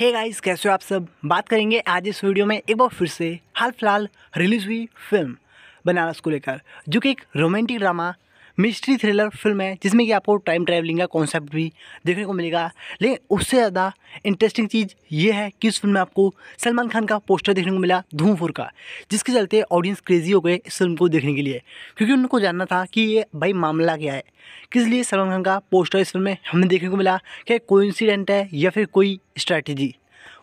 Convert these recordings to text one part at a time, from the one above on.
hey guys कैसे हो आप सब बात करेंगे आज इस वीडियो में एक बार फिर से हाल फिलहाल रिलीज़ हुई फिल्म बनारस को लेकर जो कि एक romantic drama mystery thriller film है जिसमें कि आपको टाइम ट्रैवलिंग का कॉन्सेप्ट भी देखने को मिलेगा लेकिन उससे ज़्यादा इंटरेस्टिंग चीज़ ये है कि इस फिल्म में आपको सलमान खान का पोस्टर देखने को मिला धूम फुर का जिसके चलते ऑडियंस क्रेज़ी हो गए इस फिल्म को देखने के लिए क्योंकि उनको जानना था कि ये भाई मामला क्या है किस लिए सलमान खान का पोस्टर इस फिल्म में हमें देखने को मिला क्या कोई है या फिर कोई स्ट्रैटेजी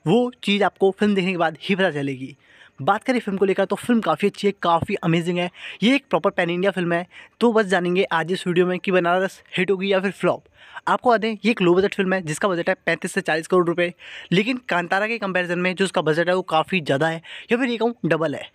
वो चीज़ आपको फिल्म देखने के बाद ही पता चलेगी बात करें फिल्म को लेकर तो फिल्म काफ़ी अच्छी है काफ़ी अमेजिंग है ये एक प्रॉपर पैन इंडिया फिल्म है तो बस जानेंगे आज इस वीडियो में कि बनारस हिट होगी या फिर फ्लॉप आपको बता दें ये एक लो बजट फिल्म है जिसका बजट है पैंतीस से चालीस करोड़ रुपये लेकिन कांतारा के कंपेरिजन में जो उसका बजट है वो काफ़ी ज़्यादा है या फिर ये कहूँ डबल है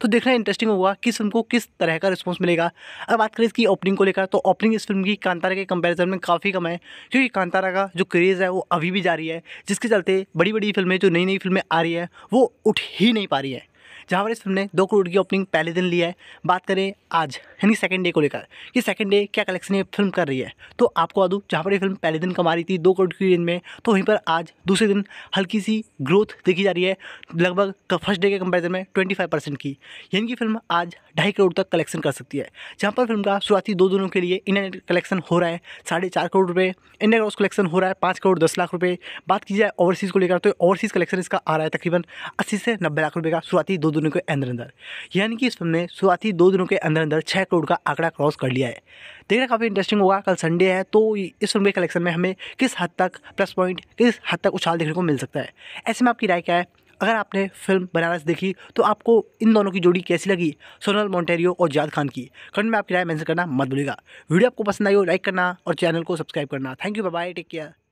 तो देखना इंटरेस्टिंग होगा किस फिल्म को किस तरह का रिस्पॉन्स मिलेगा अब बात करें इसकी ओपनिंग को लेकर तो ओपनिंग इस फिल्म की कांतारा के कंपेरिजन में काफ़ी कम है क्योंकि कांतारा का जो क्रेज़ है वो अभी भी जारी है जिसके चलते बड़ी बड़ी फिल्में जो नई नई फिल्में आ रही है वो उठ ही नहीं पा रही है जहाँ पर इस फिल्म ने दो करोड़ की ओपनिंग पहले दिन लिया है बात करें आज यानी सेकंड डे को लेकर कि सेकंड डे क्या कलेक्शन ये फिल्म कर रही है तो आपको आदू जहाँ पर ये फिल्म पहले दिन कमा रही थी दो करोड़ की रेंज में तो वहीं पर आज दूसरे दिन हल्की सी ग्रोथ देखी जा रही है लगभग फर्स्ट डे के कंपेरिजन में ट्वेंटी फाइव परसेंट की यानी कि फिल्म आज ढाई करोड़ तक कलेक्शन कर सकती है जहाँ पर फिल्म का शुरुआती दो दिनों के लिए इंडिया कलेक्शन हो रहा है साढ़े चार करोड़ रुपये इंडिया ग्रॉस कलेक्शन हो रहा है पाँच करोड़ दस लाख रुपये बात की जाए ओवरसीज़ को लेकर तो ओवरसीज़ कलेक्शन इसका आ रहा है तकरीबन अस्सी से नब्बे लाख रुपये का शुरुआती दो दिनों के अंदर अंदर यानी कि इस फिल्म ने शुरुआती दो दिनों के अंदर अंदर छः करोड़ का आंकड़ा क्रॉस कर लिया है देखना काफ़ी इंटरेस्टिंग होगा कल संडे है तो इस फिल्म के कलेक्शन में हमें किस हद तक प्लस पॉइंट किस हद तक उछाल देखने को मिल सकता है ऐसे में आपकी राय क्या है अगर आपने फिल्म बनारस देखी तो आपको इन दोनों की जोड़ी कैसी लगी सोनल मोन्टेरियो और जाद खान की कमेंट में आपकी राय मेंशन करना मत भूलिएगा वीडियो आपको पसंद आई हो लाइक करना और चैनल को सब्सक्राइब करना thank you bye take care